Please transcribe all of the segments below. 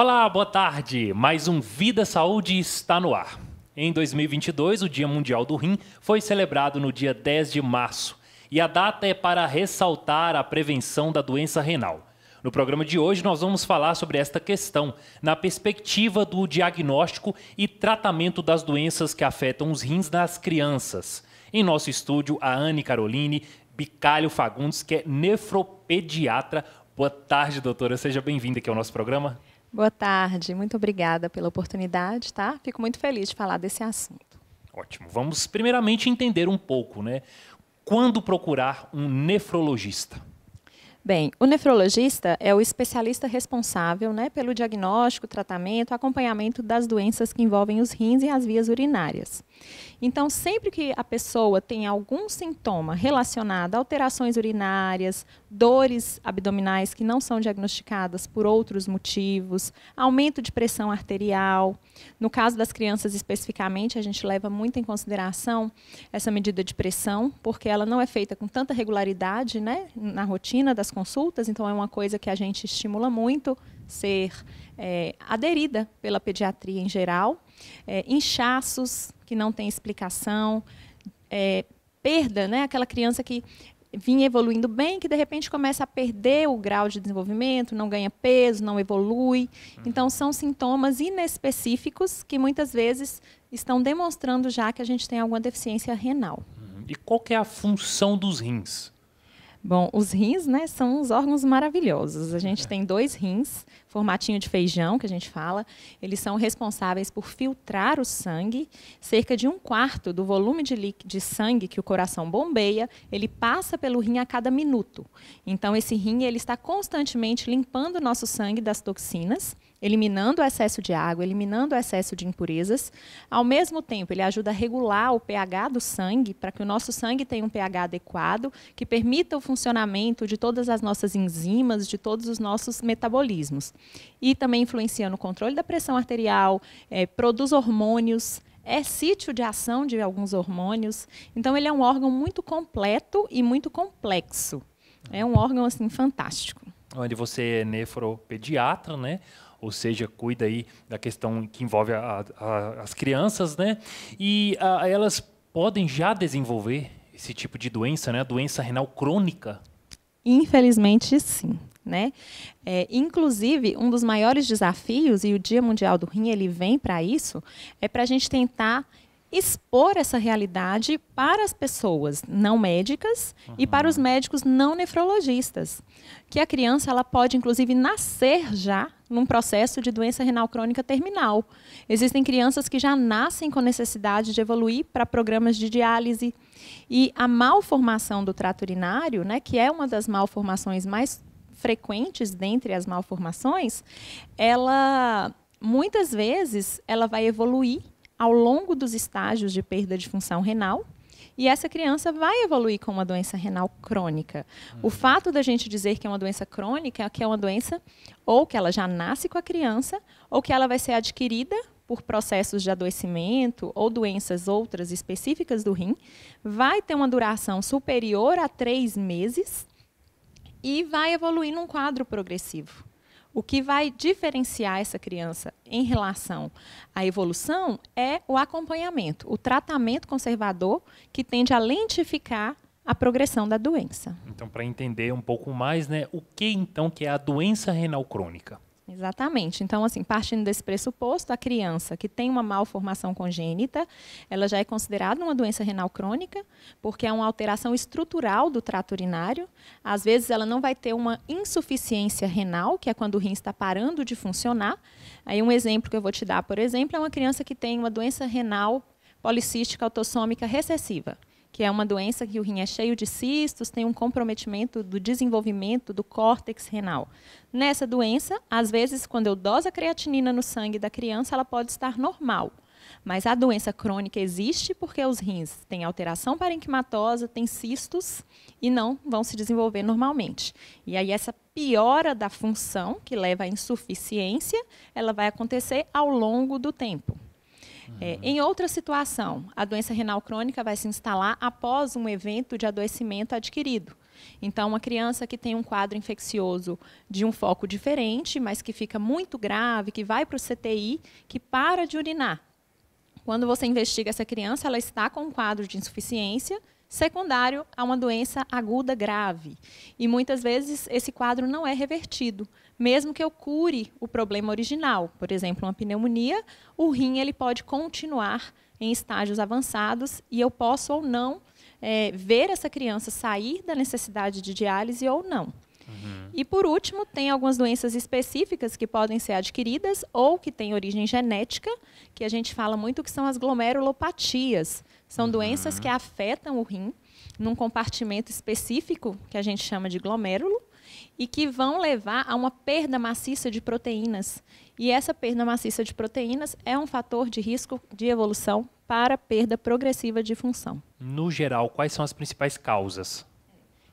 Olá, boa tarde. Mais um Vida Saúde está no ar. Em 2022, o Dia Mundial do Rim foi celebrado no dia 10 de março e a data é para ressaltar a prevenção da doença renal. No programa de hoje, nós vamos falar sobre esta questão, na perspectiva do diagnóstico e tratamento das doenças que afetam os rins nas crianças. Em nosso estúdio, a Anne Caroline Bicalho Fagundes, que é nefropediatra. Boa tarde, doutora. Seja bem-vinda aqui ao nosso programa. Boa tarde, muito obrigada pela oportunidade, tá? Fico muito feliz de falar desse assunto. Ótimo. Vamos primeiramente entender um pouco, né? Quando procurar um nefrologista? Bem, o nefrologista é o especialista responsável né, pelo diagnóstico, tratamento, acompanhamento das doenças que envolvem os rins e as vias urinárias. Então, sempre que a pessoa tem algum sintoma relacionado a alterações urinárias, dores abdominais que não são diagnosticadas por outros motivos, aumento de pressão arterial, no caso das crianças especificamente, a gente leva muito em consideração essa medida de pressão, porque ela não é feita com tanta regularidade né, na rotina das consultas, então é uma coisa que a gente estimula muito ser é, aderida pela pediatria em geral. É, inchaços que não têm explicação, é, perda, né? aquela criança que vinha evoluindo bem, que de repente começa a perder o grau de desenvolvimento, não ganha peso, não evolui. Uhum. Então, são sintomas inespecíficos que muitas vezes estão demonstrando já que a gente tem alguma deficiência renal. Uhum. E qual é a função dos rins? Bom, os rins, né, são uns órgãos maravilhosos. A gente é. tem dois rins, formatinho de feijão, que a gente fala. Eles são responsáveis por filtrar o sangue. Cerca de um quarto do volume de, de sangue que o coração bombeia, ele passa pelo rim a cada minuto. Então, esse rim ele está constantemente limpando o nosso sangue das toxinas eliminando o excesso de água, eliminando o excesso de impurezas. Ao mesmo tempo, ele ajuda a regular o pH do sangue, para que o nosso sangue tenha um pH adequado, que permita o funcionamento de todas as nossas enzimas, de todos os nossos metabolismos. E também influencia no controle da pressão arterial, é, produz hormônios, é sítio de ação de alguns hormônios. Então, ele é um órgão muito completo e muito complexo. É um órgão assim fantástico onde você é nefropediatra, né? ou seja, cuida aí da questão que envolve a, a, as crianças, né? E a, elas podem já desenvolver esse tipo de doença, né? A doença renal crônica? Infelizmente, sim. Né? É, inclusive, um dos maiores desafios, e o Dia Mundial do Rim ele vem para isso, é para a gente tentar expor essa realidade para as pessoas não médicas uhum. e para uhum. os médicos não nefrologistas, que a criança ela pode inclusive nascer já num processo de doença renal crônica terminal. Existem crianças que já nascem com necessidade de evoluir para programas de diálise e a malformação do trato urinário, né, que é uma das malformações mais frequentes dentre as malformações, ela muitas vezes ela vai evoluir ao longo dos estágios de perda de função renal, e essa criança vai evoluir com uma doença renal crônica. O uhum. fato da gente dizer que é uma doença crônica é que é uma doença ou que ela já nasce com a criança, ou que ela vai ser adquirida por processos de adoecimento ou doenças outras específicas do rim, vai ter uma duração superior a três meses e vai evoluir num quadro progressivo. O que vai diferenciar essa criança em relação à evolução é o acompanhamento, o tratamento conservador que tende a lentificar a progressão da doença. Então, para entender um pouco mais, né, o que então que é a doença renal crônica? Exatamente. Então, assim, partindo desse pressuposto, a criança que tem uma malformação congênita, ela já é considerada uma doença renal crônica, porque é uma alteração estrutural do trato urinário. Às vezes, ela não vai ter uma insuficiência renal, que é quando o rim está parando de funcionar. Aí, um exemplo que eu vou te dar, por exemplo, é uma criança que tem uma doença renal policística autossômica recessiva que é uma doença que o rim é cheio de cistos, tem um comprometimento do desenvolvimento do córtex renal. Nessa doença, às vezes, quando eu doso a creatinina no sangue da criança, ela pode estar normal. Mas a doença crônica existe porque os rins têm alteração parenquimatosa, têm cistos e não vão se desenvolver normalmente. E aí essa piora da função, que leva à insuficiência, ela vai acontecer ao longo do tempo. É, em outra situação, a doença renal crônica vai se instalar após um evento de adoecimento adquirido. Então, uma criança que tem um quadro infeccioso de um foco diferente, mas que fica muito grave, que vai para o CTI, que para de urinar. Quando você investiga essa criança, ela está com um quadro de insuficiência secundário a uma doença aguda grave. E muitas vezes esse quadro não é revertido, mesmo que eu cure o problema original, por exemplo, uma pneumonia, o rim ele pode continuar em estágios avançados e eu posso ou não é, ver essa criança sair da necessidade de diálise ou não. Uhum. E por último, tem algumas doenças específicas que podem ser adquiridas ou que têm origem genética, que a gente fala muito que são as glomerulopatias. São uhum. doenças que afetam o rim num compartimento específico que a gente chama de glomérulo e que vão levar a uma perda maciça de proteínas. E essa perda maciça de proteínas é um fator de risco de evolução para perda progressiva de função. No geral, quais são as principais causas?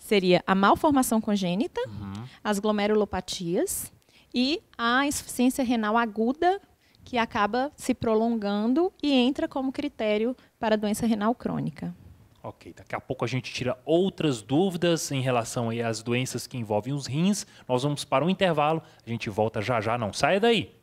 seria a malformação congênita, uhum. as glomerulopatias e a insuficiência renal aguda, que acaba se prolongando e entra como critério para doença renal crônica. Ok, daqui a pouco a gente tira outras dúvidas em relação aí às doenças que envolvem os rins. Nós vamos para um intervalo, a gente volta já já, não saia daí.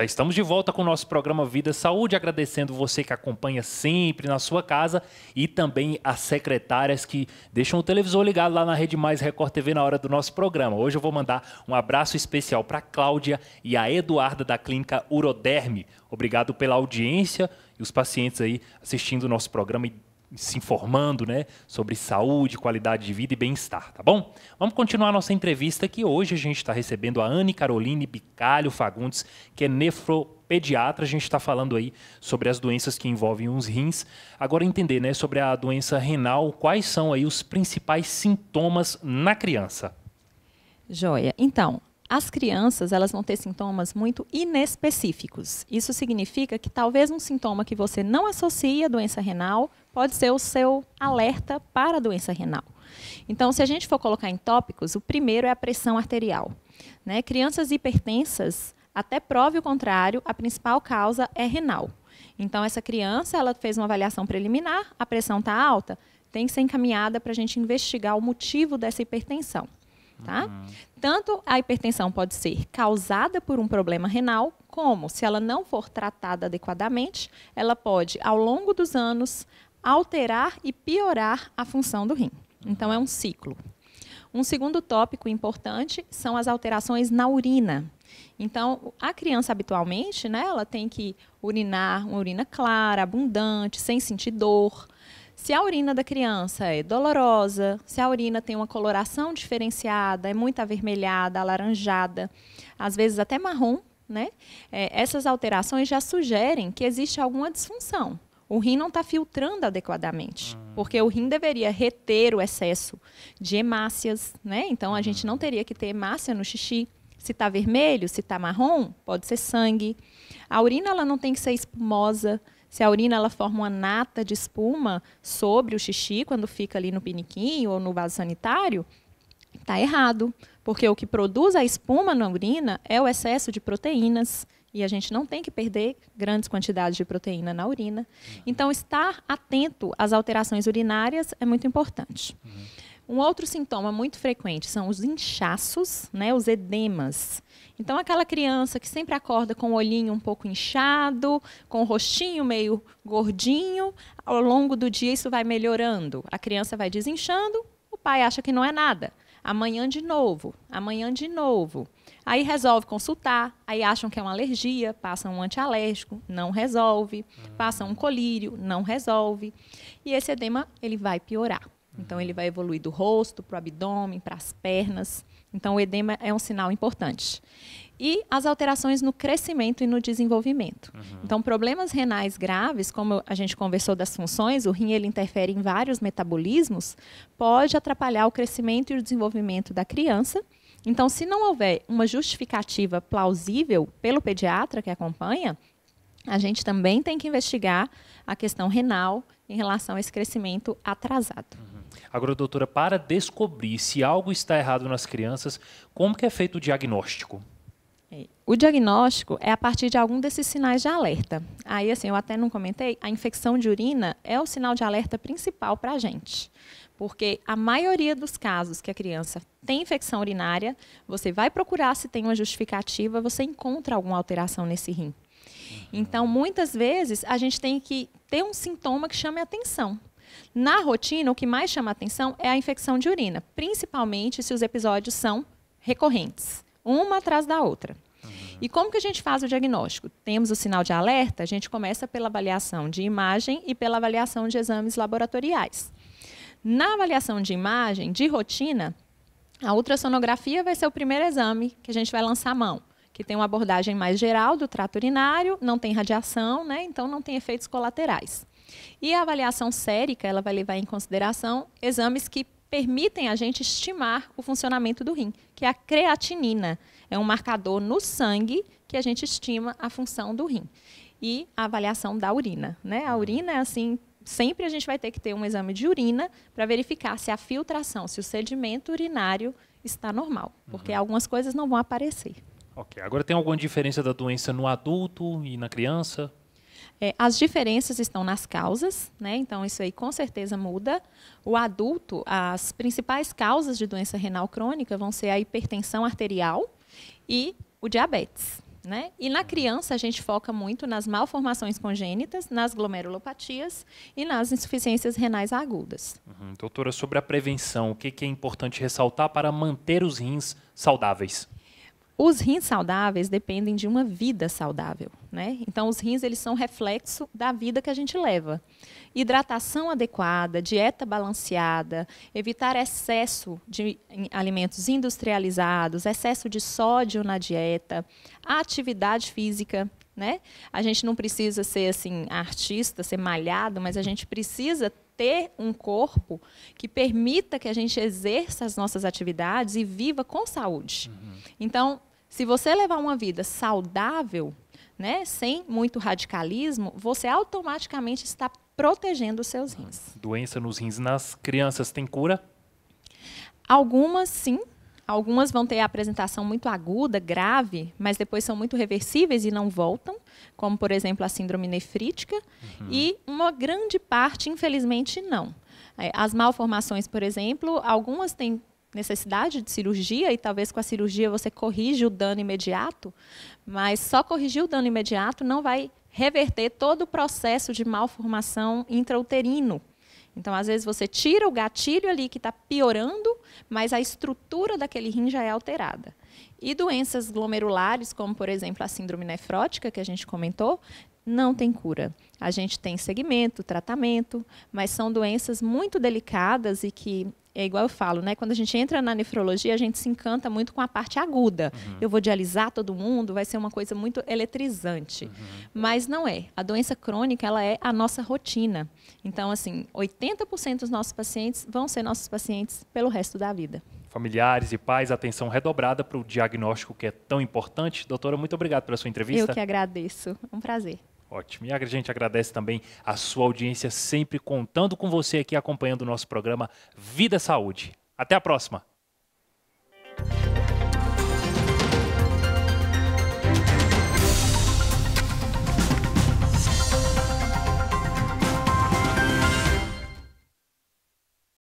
Já estamos de volta com o nosso programa Vida Saúde, agradecendo você que acompanha sempre na sua casa e também as secretárias que deixam o televisor ligado lá na Rede Mais Record TV na hora do nosso programa. Hoje eu vou mandar um abraço especial para Cláudia e a Eduarda da Clínica Uroderme. Obrigado pela audiência e os pacientes aí assistindo o nosso programa e se informando né, sobre saúde, qualidade de vida e bem-estar, tá bom? Vamos continuar nossa entrevista que hoje a gente está recebendo a Anne Caroline Bicalho Fagundes, que é nefropediatra. A gente está falando aí sobre as doenças que envolvem os rins. Agora entender né, sobre a doença renal, quais são aí os principais sintomas na criança. Joia. Então, as crianças, elas vão ter sintomas muito inespecíficos. Isso significa que talvez um sintoma que você não associa à doença renal pode ser o seu alerta para a doença renal. Então, se a gente for colocar em tópicos, o primeiro é a pressão arterial. Né? Crianças hipertensas, até prove o contrário, a principal causa é renal. Então, essa criança, ela fez uma avaliação preliminar, a pressão está alta, tem que ser encaminhada para a gente investigar o motivo dessa hipertensão tá? Uhum. Tanto a hipertensão pode ser causada por um problema renal, como se ela não for tratada adequadamente, ela pode, ao longo dos anos, alterar e piorar a função do rim. Então é um ciclo. Um segundo tópico importante são as alterações na urina. Então, a criança habitualmente, né, ela tem que urinar uma urina clara, abundante, sem sentir dor, se a urina da criança é dolorosa, se a urina tem uma coloração diferenciada, é muito avermelhada, alaranjada, às vezes até marrom, né? É, essas alterações já sugerem que existe alguma disfunção. O rim não está filtrando adequadamente, ah. porque o rim deveria reter o excesso de hemácias, né? Então a gente não ah. teria que ter hemácia no xixi. Se está vermelho, se está marrom, pode ser sangue. A urina ela não tem que ser espumosa. Se a urina ela forma uma nata de espuma sobre o xixi quando fica ali no piniquinho ou no vaso sanitário, está errado, porque o que produz a espuma na urina é o excesso de proteínas. E a gente não tem que perder grandes quantidades de proteína na urina. Uhum. Então, estar atento às alterações urinárias é muito importante. Uhum. Um outro sintoma muito frequente são os inchaços, né, os edemas. Então, aquela criança que sempre acorda com o olhinho um pouco inchado, com o rostinho meio gordinho, ao longo do dia isso vai melhorando. A criança vai desinchando, o pai acha que não é nada. Amanhã de novo, amanhã de novo. Aí resolve consultar, aí acham que é uma alergia, passam um antialérgico, não resolve, passam um colírio, não resolve. E esse edema ele vai piorar. Então, ele vai evoluir do rosto para o abdômen, para as pernas. Então, o edema é um sinal importante. E as alterações no crescimento e no desenvolvimento. Uhum. Então, problemas renais graves, como a gente conversou das funções, o rim ele interfere em vários metabolismos, pode atrapalhar o crescimento e o desenvolvimento da criança. Então, se não houver uma justificativa plausível pelo pediatra que acompanha, a gente também tem que investigar a questão renal em relação a esse crescimento atrasado. Uhum. Agora, doutora, para descobrir se algo está errado nas crianças, como que é feito o diagnóstico? É, o diagnóstico é a partir de algum desses sinais de alerta. Aí, assim, eu até não comentei, a infecção de urina é o sinal de alerta principal para a gente. Porque a maioria dos casos que a criança tem infecção urinária, você vai procurar se tem uma justificativa, você encontra alguma alteração nesse rim. Uhum. Então, muitas vezes, a gente tem que ter um sintoma que chame atenção. Na rotina, o que mais chama atenção é a infecção de urina, principalmente se os episódios são recorrentes, uma atrás da outra. Uhum. E como que a gente faz o diagnóstico? Temos o sinal de alerta, a gente começa pela avaliação de imagem e pela avaliação de exames laboratoriais. Na avaliação de imagem, de rotina, a ultrassonografia vai ser o primeiro exame que a gente vai lançar a mão que tem uma abordagem mais geral do trato urinário, não tem radiação, né? então não tem efeitos colaterais. E a avaliação sérica, ela vai levar em consideração exames que permitem a gente estimar o funcionamento do rim, que é a creatinina. É um marcador no sangue que a gente estima a função do rim. E a avaliação da urina. Né? A urina é assim, sempre a gente vai ter que ter um exame de urina para verificar se a filtração, se o sedimento urinário está normal, porque uhum. algumas coisas não vão aparecer. Ok. Agora tem alguma diferença da doença no adulto e na criança? É, as diferenças estão nas causas, né? então isso aí com certeza muda. O adulto, as principais causas de doença renal crônica vão ser a hipertensão arterial e o diabetes. Né? E na criança a gente foca muito nas malformações congênitas, nas glomerulopatias e nas insuficiências renais agudas. Uhum. Doutora, sobre a prevenção, o que, que é importante ressaltar para manter os rins saudáveis? Os rins saudáveis dependem de uma vida saudável, né? Então os rins eles são reflexo da vida que a gente leva. Hidratação adequada, dieta balanceada, evitar excesso de alimentos industrializados, excesso de sódio na dieta, atividade física, né? A gente não precisa ser assim artista, ser malhado, mas a gente precisa ter um corpo que permita que a gente exerça as nossas atividades e viva com saúde. Uhum. Então, se você levar uma vida saudável, né, sem muito radicalismo, você automaticamente está protegendo os seus rins. Doença nos rins nas crianças tem cura? Algumas sim, Algumas vão ter a apresentação muito aguda, grave, mas depois são muito reversíveis e não voltam, como, por exemplo, a síndrome nefrítica. Uhum. E uma grande parte, infelizmente, não. É, as malformações, por exemplo, algumas têm necessidade de cirurgia e talvez com a cirurgia você corrige o dano imediato, mas só corrigir o dano imediato não vai reverter todo o processo de malformação intrauterino. Então, às vezes você tira o gatilho ali que está piorando, mas a estrutura daquele rim já é alterada. E doenças glomerulares, como por exemplo a síndrome nefrótica que a gente comentou, não tem cura. A gente tem segmento, tratamento, mas são doenças muito delicadas e que é igual eu falo, né? Quando a gente entra na nefrologia, a gente se encanta muito com a parte aguda. Uhum. Eu vou dialisar todo mundo, vai ser uma coisa muito eletrizante. Uhum. Mas não é. A doença crônica, ela é a nossa rotina. Então, assim, 80% dos nossos pacientes vão ser nossos pacientes pelo resto da vida. Familiares e pais, atenção redobrada para o diagnóstico que é tão importante. Doutora, muito obrigado pela sua entrevista. Eu que agradeço. Um prazer. Ótimo. E a gente agradece também a sua audiência, sempre contando com você aqui acompanhando o nosso programa Vida Saúde. Até a próxima!